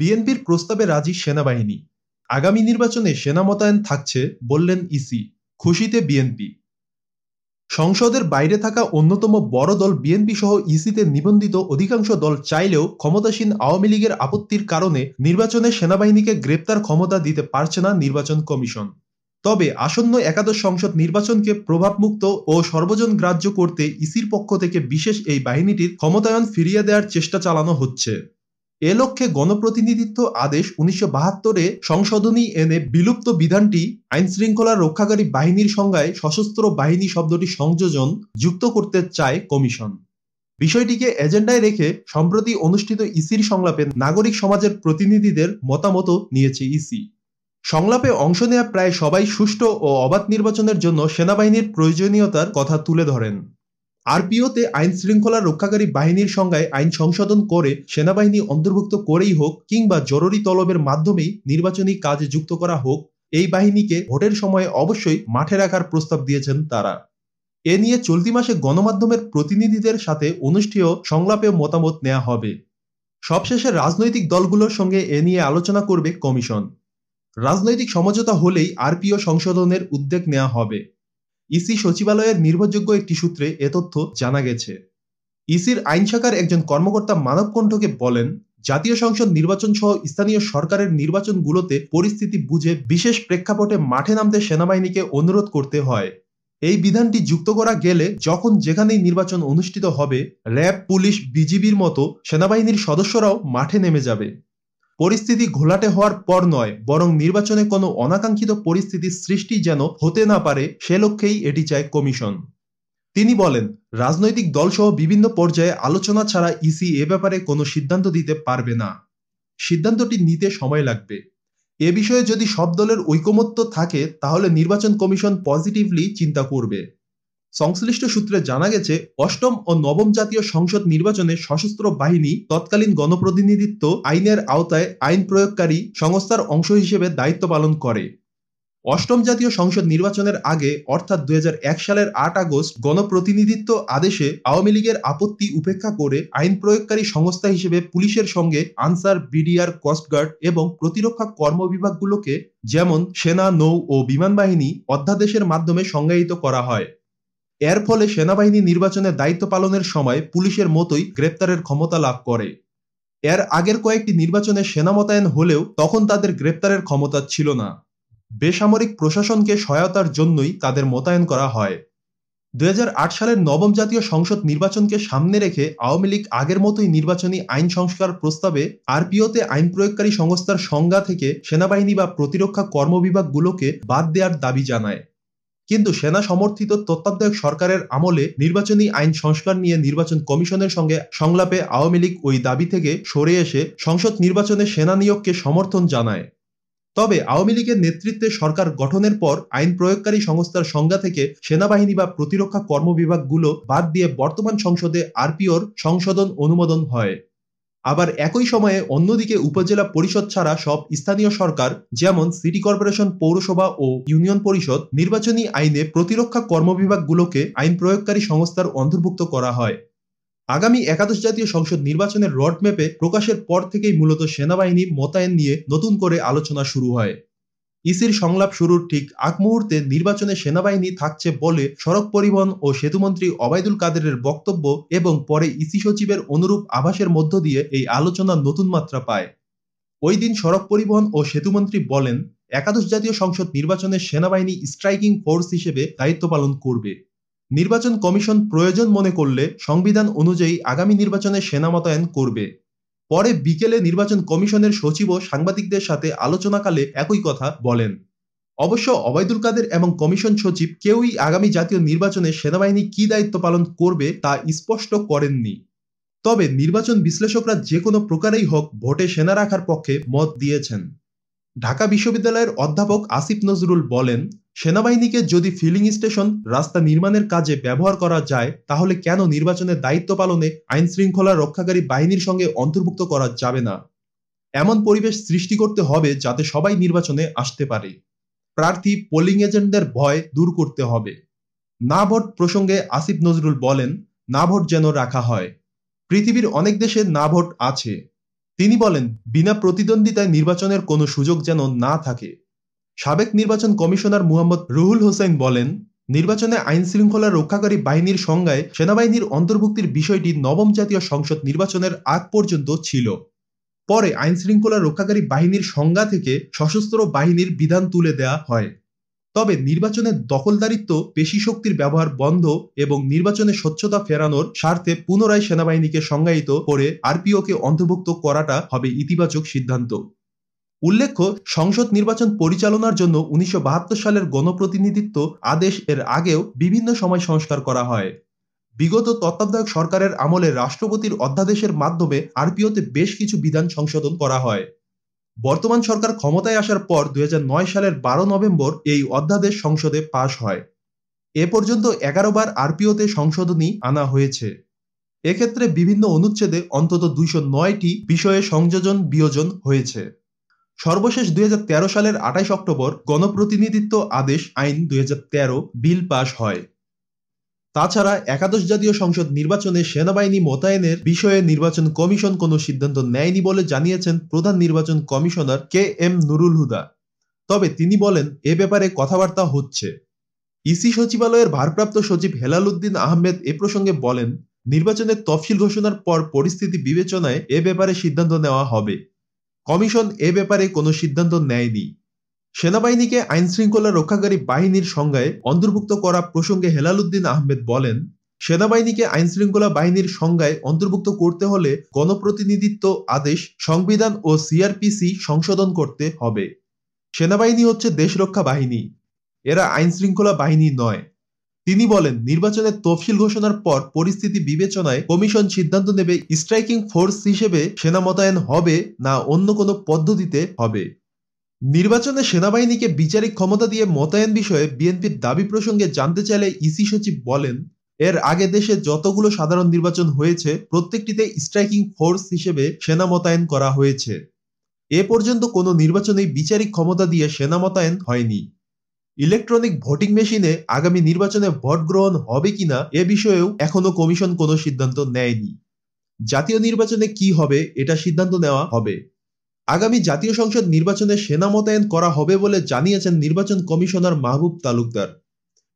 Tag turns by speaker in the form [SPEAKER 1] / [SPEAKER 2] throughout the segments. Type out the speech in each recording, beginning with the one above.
[SPEAKER 1] বিএনপির প্রস্তাবে রাজি সেনাবাহিনী আগামী নির্বাচনে সেনা মোতায়েন থাকছে বললেন ইসি খুশিতে বিএনপি সংসদের বাইরে থাকা অন্যতম বড় দল বিএনপি সহ ইসিতে নিবন্ধিত অধিকাংশ দল চাইলেও ক্ষমতাসীন আওয়ামী লীগের আপত্তির কারণে নির্বাচনে সেনাবাহিনীকে গ্রেপ্তার ক্ষমতা দিতে পারছে না নির্বাচন কমিশন তবে আসন্ন একাদশ সংসদ নির্বাচনকে প্রভাবমুক্ত ও সর্বজন গ্রাহ্য করতে ইসির পক্ষ থেকে বিশেষ এই বাহিনীটির ক্ষমতায়ন ফিরিয়ে দেওয়ার চেষ্টা চালানো হচ্ছে এ লক্ষ্যে গণপ্রতিনিধিত্ব আদেশ উনিশশো বাহাত্তরে সংশোধনী এনে বিলুপ্ত বিধানটি আইন শৃঙ্খলা রক্ষাকারী বাহিনীর সংজ্ঞায় সশস্ত্র বাহিনী শব্দটি সংযোজন যুক্ত করতে চায় কমিশন বিষয়টিকে এজেন্ডায় রেখে সম্প্রতি অনুষ্ঠিত ইসির সংলাপে নাগরিক সমাজের প্রতিনিধিদের মতামত নিয়েছে ইসি সংলাপে অংশ নেয়া প্রায় সবাই সুষ্ঠু ও অবাধ নির্বাচনের জন্য সেনাবাহিনীর প্রয়োজনীয়তার কথা তুলে ধরেন আরপিওতে আইন শৃঙ্খলা রক্ষাকারী বাহিনীর সংজ্ঞায় আইন সংশোধন করে সেনাবাহিনী অন্তর্ভুক্ত করেই হোক কিংবা জরুরি তলবের মাধ্যমেই নির্বাচনী কাজে যুক্ত করা হোক এই বাহিনীকে ভোটের সময়ে অবশ্যই মাঠে রাখার প্রস্তাব দিয়েছেন তারা এ নিয়ে চলতি মাসে গণমাধ্যমের প্রতিনিধিদের সাথে অনুষ্ঠেয় সংলাপে মতামত নেওয়া হবে সবশেষে রাজনৈতিক দলগুলোর সঙ্গে এ নিয়ে আলোচনা করবে কমিশন রাজনৈতিক সমঝোতা হলেই আরপিও সংশোধনের উদ্যোগ নেওয়া হবে ইসি সচিবালয়ের নির্ভরযোগ্য একটি সূত্রে এ তথ্য জানা গেছে ইসির আইন শাখার একজন কর্মকর্তা মানব কণ্ঠকে বলেন জাতীয় সংসদ নির্বাচন সহ স্থানীয় সরকারের নির্বাচনগুলোতে পরিস্থিতি বুঝে বিশেষ প্রেক্ষাপটে মাঠে নামতে সেনাবাহিনীকে অনুরোধ করতে হয় এই বিধানটি যুক্ত করা গেলে যখন যেখানেই নির্বাচন অনুষ্ঠিত হবে র্যাব পুলিশ বিজিবির মতো সেনাবাহিনীর সদস্যরাও মাঠে নেমে যাবে পরিস্থিতি ঘোলাটে হওয়ার পর নয় বরং নির্বাচনে কোনো অনাকাঙ্ক্ষিত পরিস্থিতির সৃষ্টি যেন হতে না পারে সে লক্ষ্যেই এটি চায় কমিশন তিনি বলেন রাজনৈতিক দলসহ বিভিন্ন পর্যায়ে আলোচনা ছাড়া ইসি এ ব্যাপারে কোনো সিদ্ধান্ত দিতে পারবে না সিদ্ধান্তটি নিতে সময় লাগবে এ বিষয়ে যদি সব দলের ঐকমত্য থাকে তাহলে নির্বাচন কমিশন পজিটিভলি চিন্তা করবে সংশ্লিষ্ট সূত্রে জানা গেছে অষ্টম ও নবম জাতীয় সংসদ নির্বাচনে সশস্ত্র বাহিনী তৎকালীন গণপ্রতিনিধিত্ব আইনের আওতায় আইন প্রয়োগকারী সংস্থার অংশ হিসেবে দায়িত্ব পালন করে অষ্টম জাতীয় সংসদ নির্বাচনের আগে অর্থাৎ দুই সালের আট আগস্ট গণপ্রতিনিধিত্ব আদেশে আওয়ামী লীগের আপত্তি উপেক্ষা করে আইন প্রয়োগকারী সংস্থা হিসেবে পুলিশের সঙ্গে আনসার বিডিআর কোস্টগার্ড এবং প্রতিরক্ষা কর্মবিভাগগুলোকে যেমন সেনা নৌ ও বিমান বাহিনী অধ্যাদেশের মাধ্যমে সংজ্ঞায়িত করা হয় এর ফলে সেনাবাহিনী নির্বাচনে দায়িত্ব পালনের সময় পুলিশের মতোই গ্রেপ্তারের ক্ষমতা লাভ করে এর আগের কয়েকটি নির্বাচনে সেনা মোতায়েন হলেও তখন তাদের গ্রেপ্তারের ক্ষমতা ছিল না বেসামরিক প্রশাসনকে সহায়তার জন্যই তাদের মোতায়েন করা হয় দু সালের নবম জাতীয় সংসদ নির্বাচনকে সামনে রেখে আওয়ামী লীগ আগের মতোই নির্বাচনী আইন সংস্কার প্রস্তাবে আরপিওতে আইন প্রয়োগকারী সংস্থার সংজ্ঞা থেকে সেনাবাহিনী বা প্রতিরক্ষা কর্মবিভাগগুলোকে বাদ দেওয়ার দাবি জানায় কিন্তু সেনা সমর্থিত তত্ত্বাবধায়ক সরকারের আমলে নির্বাচনী আইন সংস্কার নিয়ে নির্বাচন কমিশনের সঙ্গে সংলাপে আওয়ামী লীগ ওই দাবি থেকে সরে এসে সংসদ নির্বাচনে সেনা নিয়োগকে সমর্থন জানায় তবে আওয়ামী লীগের নেতৃত্বে সরকার গঠনের পর আইন প্রয়োগকারী সংস্থার সংজ্ঞা থেকে সেনাবাহিনী বা প্রতিরক্ষা কর্মবিভাগগুলো বাদ দিয়ে বর্তমান সংসদে আরপিওর সংশোধন অনুমোদন হয় আবার একই সময়ে অন্যদিকে উপজেলা পরিষদ ছাড়া সব স্থানীয় সরকার যেমন সিটি কর্পোরেশন পৌরসভা ও ইউনিয়ন পরিষদ নির্বাচনী আইনে প্রতিরক্ষা কর্মবিভাগগুলোকে আইন প্রয়োগকারী সংস্থার অন্তর্ভুক্ত করা হয় আগামী একাদশ জাতীয় সংসদ নির্বাচনের রডম্যাপে প্রকাশের পর থেকেই মূলত সেনাবাহিনী মোতায়েন নিয়ে নতুন করে আলোচনা শুরু হয় ইসির সংলাপ শুরুর ঠিক আগ মুহূর্তে নির্বাচনে সেনাবাহিনী থাকছে বলে সড়ক পরিবহন ও সেতুমন্ত্রী অবায়দুল কাদেরের বক্তব্য এবং পরে ইসি সচিবের অনুরূপ আভাসের মধ্য দিয়ে এই আলোচনা নতুন মাত্রা পায় ওই দিন সড়ক পরিবহন ও সেতুমন্ত্রী বলেন একাদশ জাতীয় সংসদ নির্বাচনে সেনাবাহিনী স্ট্রাইকিং ফোর্স হিসেবে দায়িত্ব পালন করবে নির্বাচন কমিশন প্রয়োজন মনে করলে সংবিধান অনুযায়ী আগামী নির্বাচনে সেনা মোতায়েন করবে পরে বিকেলে নির্বাচন কমিশনের সচিবও সাংবাদিকদের সাথে আলোচনাকালে একই কথা বলেন অবশ্য অবায়দুল কাদের এবং কমিশন সচিব কেউই আগামী জাতীয় নির্বাচনে সেনাবাহিনী কি দায়িত্ব পালন করবে তা স্পষ্ট করেননি তবে নির্বাচন বিশ্লেষকরা যে কোনো প্রকারেই হোক ভোটে সেনা রাখার পক্ষে মত দিয়েছেন ঢাকা বিশ্ববিদ্যালয়ের অধ্যাপক আসিফ নজরুল বলেন সেনাবাহিনীকে যদি ফিলিং স্টেশন রাস্তা নির্মাণের কাজে ব্যবহার করা যায় তাহলে কেন নির্বাচনের দায়িত্ব পালনে আইন শৃঙ্খলা রক্ষাকারী বাহিনীর সঙ্গে অন্তর্ভুক্ত করা যাবে না এমন পরিবেশ সৃষ্টি করতে হবে যাতে সবাই নির্বাচনে আসতে পারে প্রার্থী পোলিং এজেন্টদের ভয় দূর করতে হবে না ভোট প্রসঙ্গে আসিফ নজরুল বলেন না ভোট যেন রাখা হয় পৃথিবীর অনেক দেশে না ভোট আছে তিনি বলেন বিনা প্রতিদ্বন্দ্বিতায় নির্বাচনের কোনো সুযোগ যেন না থাকে সাবেক নির্বাচন কমিশনার মুহাম্মদ রুহুল হোসেন বলেন নির্বাচনে আইন শৃঙ্খলা রক্ষাকারী বাহিনীর সংজ্ঞায় সেনাবাহিনীর অন্তর্ভুক্তির বিষয়টি নবম জাতীয় সংসদ নির্বাচনের আগ পর্যন্ত ছিল পরে আইন শৃঙ্খলা রক্ষাকারী বাহিনীর সংজ্ঞা থেকে সশস্ত্র বাহিনীর বিধান তুলে দেয়া হয় তবে নির্বাচনের দখলদারিত্ব পেশি শক্তির ব্যবহার বন্ধ এবং নির্বাচনে স্বচ্ছতা ফেরানোর স্বার্থে পুনরায় সেনাবাহিনীকে সংজ্ঞায়িত করে আরপিওকে অন্তর্ভুক্ত করাটা হবে ইতিবাচক সিদ্ধান্ত উল্লেখ্য সংসদ নির্বাচন পরিচালনার জন্য উনিশশো সালের গণপ্রতিনিধিত্ব আদেশ এর আগেও বিভিন্ন সময় সংস্কার করা হয় বিগত তত্ত্বাবধায়ক সরকারের আমলে রাষ্ট্রপতির অধ্যাদেশের মাধ্যমে আরপিওতে বেশ কিছু বিধান সংশোধন করা হয় বর্তমান সরকার ক্ষমতায় আসার পর দুই সালের বারো নভেম্বর এই অধ্যাদেশ সংসদে পাশ হয় এ পর্যন্ত এগারো বার আরপিওতে সংশোধনী আনা হয়েছে এক্ষেত্রে বিভিন্ন অনুচ্ছেদে অন্তত দুইশো নয়টি বিষয়ে সংযোজন বিয়োজন হয়েছে সর্বশেষ দুই সালের আঠাশ অক্টোবর গণপ্রতিনিধিত্ব আদেশ আইন দুই বিল পাশ হয় তাছাড়া একাদশ জাতীয় সংসদ নির্বাচনে সেনাবাহিনী মোতায়েনের বিষয়ে নির্বাচন কমিশন কোনো সিদ্ধান্ত নেয়নি বলে জানিয়েছেন প্রধান নির্বাচন commissioner K M Nurul Huda তবে তিনি বলেন এ ব্যাপারে কথাবার্তা হচ্ছে ইসি সচিবালয়ের ভারপ্রাপ্ত সচিব হেলাল উদ্দিন আহমেদ এ প্রসঙ্গে বলেন নির্বাচনের তফসিল ঘোষণার পর পরিস্থিতি বিবেচনায় এ ব্যাপারে সিদ্ধান্ত নেওয়া হবে কমিশন এ ব্যাপারে কোনো সিদ্ধান্ত নেয়নি সেনাবাহিনীকে আইন শৃঙ্খলা রক্ষাকারী বাহিনীর সংজ্ঞায় অন্তর্ভুক্ত করা প্রসঙ্গে হেলালুদ্দিন আহমেদ বলেন সেনাবাহিনীকে আইন শৃঙ্খলা বাহিনীর সংজ্ঞায় অন্তর্ভুক্ত করতে হলে গণপ্রতিনিধিত্ব আদেশ সংবিধান ও সিআরপিসি সংশোধন করতে হবে সেনাবাহিনী হচ্ছে দেশরক্ষা বাহিনী এরা আইন শৃঙ্খলা বাহিনী নয় তিনি বলেন নির্বাচনের তফসিল ঘোষণার পর পরিস্থিতি বিবেচনায় কমিশন সিদ্ধান্ত নেবে স্ট্রাইকিং ফোর্স হিসেবে সেনা মোতায়েন হবে না অন্য কোনো পদ্ধতিতে হবে নির্বাচনে সেনাবাহিনীকে বিচারিক ক্ষমতা দিয়ে মোতায়েন বিষয়ে বিএনপির দাবি প্রসঙ্গে জানতে চাইলে ইসি সচিব বলেন এর আগে দেশে যতগুলো সাধারণ নির্বাচন হয়েছে প্রত্যেকটিতে স্ট্রাইকিং ফোর্স হিসেবে সেনা মোতায়েন করা হয়েছে এ পর্যন্ত কোনো নির্বাচনেই বিচারিক ক্ষমতা দিয়ে সেনা মোতায়েন হয়নি ইলেকট্রনিক ভোটিং মেশিনে আগামী নির্বাচনে ভোট গ্রহণ হবে কিনা এ বিষয়েও এখনো কমিশন কোনো সিদ্ধান্ত নেয়নি জাতীয় নির্বাচনে কি হবে এটা সিদ্ধান্ত নেওয়া হবে আগামী জাতীয় সংসদ নির্বাচনে সেনা মোতায়েন করা হবে বলে জানিয়েছেন নির্বাচন কমিশনার মাহবুব তালুকদার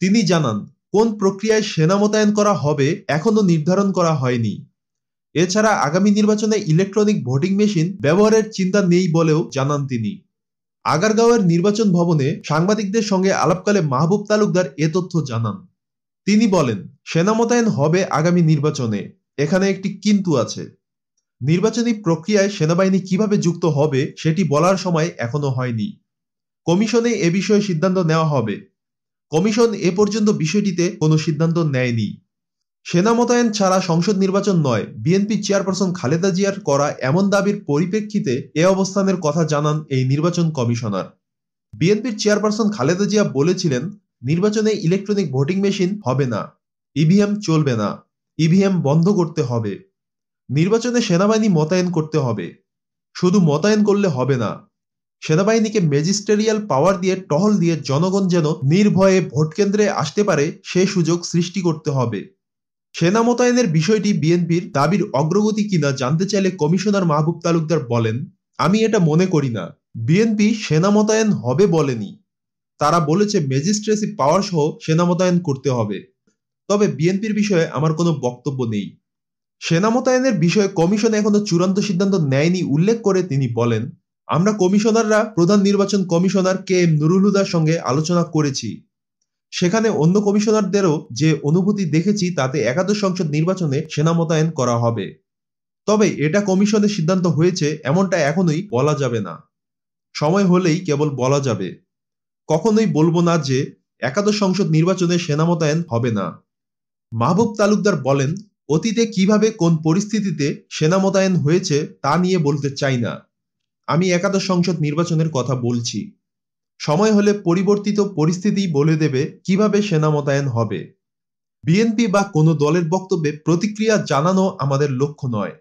[SPEAKER 1] তিনি জানান কোন প্রক্রিয়ায় সেনা মোতায়েন করা হবে এখনো নির্ধারণ করা হয়নি এছাড়া আগামী নির্বাচনে ইলেকট্রনিক ভোটিং মেশিন ব্যবহারের চিন্তা নেই বলেও জানান তিনি আগারগাঁওয়ের নির্বাচন ভবনে সাংবাদিকদের সঙ্গে আলাপকালে মাহবুব তালুকদার এ তথ্য জানান তিনি বলেন সেনা মোতায়েন হবে আগামী নির্বাচনে এখানে একটি কিন্তু আছে নির্বাচনী প্রক্রিয়ায় সেনাবাহিনী কিভাবে যুক্ত হবে সেটি বলার সময় এখনো হয়নি কমিশনে এ বিষয়ে সিদ্ধান্ত নেওয়া হবে কমিশন এ পর্যন্ত বিষয়টিতে কোনো সিদ্ধান্ত নেয়নি সেনা মোতায়েন ছাড়া সংসদ নির্বাচন নয় বিএনপি চেয়ারপারসন খালেদা জিয়ার করা এমন দাবির পরিপ্রেক্ষিতে এ অবস্থানের কথা জানান এই নির্বাচন কমিশনার বিএনপির চেয়ারপারসন খালেদা জিয়া বলেছিলেন নির্বাচনে ইলেকট্রনিক ভোটিং মেশিন হবে না ইভিএম চলবে না ইভিএম বন্ধ করতে হবে নির্বাচনে সেনাবাহিনী মোতায়েন করতে হবে শুধু মোতায়েন করলে হবে না সেনাবাহিনীকে ম্যাজিস্ট্রেরিয়াল পাওয়ার দিয়ে টহল দিয়ে জনগণ যেন নির্ভয়ে ভোটকেন্দ্রে আসতে পারে সে সুযোগ সৃষ্টি করতে হবে সেনা মোতায়েনের বিষয়টি বিএনপির দাবির অগ্রগতি কিনা জানতে চাইলে কমিশনার মাহবুব তালুকদার বলেন আমি এটা মনে করি না বিএনপি সেনা মোতায়েন হবে বলেনি তারা বলেছে ম্যাজিস্ট্রেসি পাওয়ার সহ সেনা মোতায়েন করতে হবে তবে বিএনপির বিষয়ে আমার কোনো বক্তব্য নেই সেনা মোতায়েনের বিষয়ে কমিশন এখনো চূড়ান্ত সিদ্ধান্ত নেয়নি উল্লেখ করে তিনি বলেন আমরা কমিশনাররা প্রধান নির্বাচন কমিশনার কে এম নুরুল হুদার সঙ্গে আলোচনা করেছি সেখানে অন্য কমিশনারদেরও যে অনুভূতি দেখেছি তাতে একাদশ সংসদ নির্বাচনে সেনা মোতায়েন করা হবে তবে এটা কমিশনের সিদ্ধান্ত হয়েছে এমনটা এখনই বলা যাবে না সময় হলেই কেবল বলা যাবে কখনোই বলবো না যে একাদশ সংসদ নির্বাচনে সেনা মোতায়েন হবে না মাহবুব তালুকদার বলেন অতীতে কিভাবে কোন পরিস্থিতিতে সেনা মোতায়েন হয়েছে তা নিয়ে বলতে চাই না আমি একাদশ সংসদ নির্বাচনের কথা বলছি সময় হলে পরিবর্তিত পরিস্থিতি বলে দেবে কিভাবে সেনা মোতায়েন হবে বিএনপি বা কোনো দলের বক্তব্যে প্রতিক্রিয়া জানানো আমাদের লক্ষ্য নয়